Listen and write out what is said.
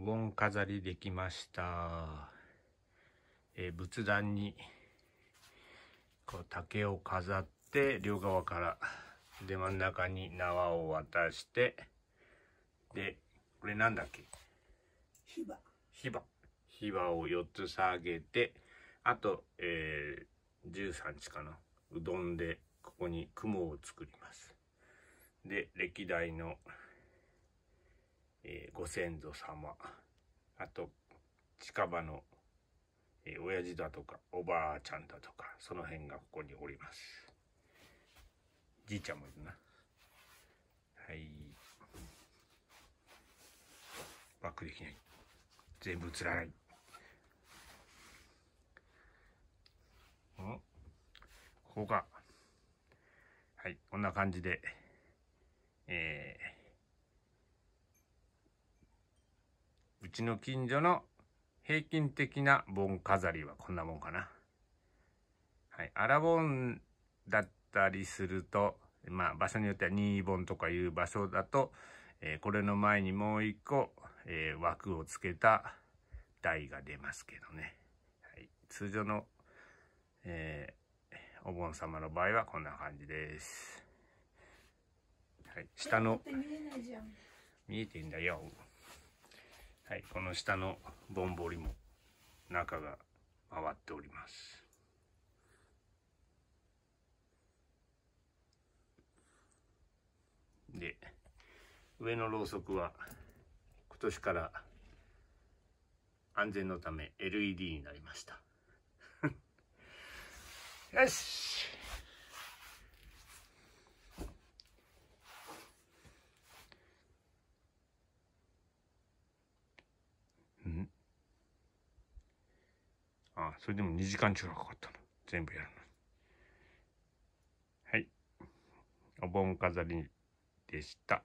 お盆飾りできました。えー、仏壇に、こう竹を飾って、両側からで真ん中に縄を渡して、で、これなんだっけ火場。火場。火ばを4つ下げて、あと、えー、13日かな。うどんで、ここに雲を作ります。で、歴代のえー、ご先祖様、あと、近場の、えー、親父だとか、おばあちゃんだとか、その辺がここにおります。じいちゃんもいるな。はい。バックできない。全部つらない。んここか。はい、こんな感じで、えうちの近所の平均的な盆飾りはこんなもんかな。はい。荒盆だったりすると、まあ場所によっては新盆とかいう場所だと、えー、これの前にもう一個、えー、枠をつけた台が出ますけどね。はい。通常の、えー、お盆様の場合はこんな感じです。はい。下の、見えてんだよ。はい、この下のぼんぼりも中が回っております。で、上のろうそくは今年から安全のため LED になりました。よしあそれでも2時間近くかかったの。全部やるのに。はい。お盆飾りでした。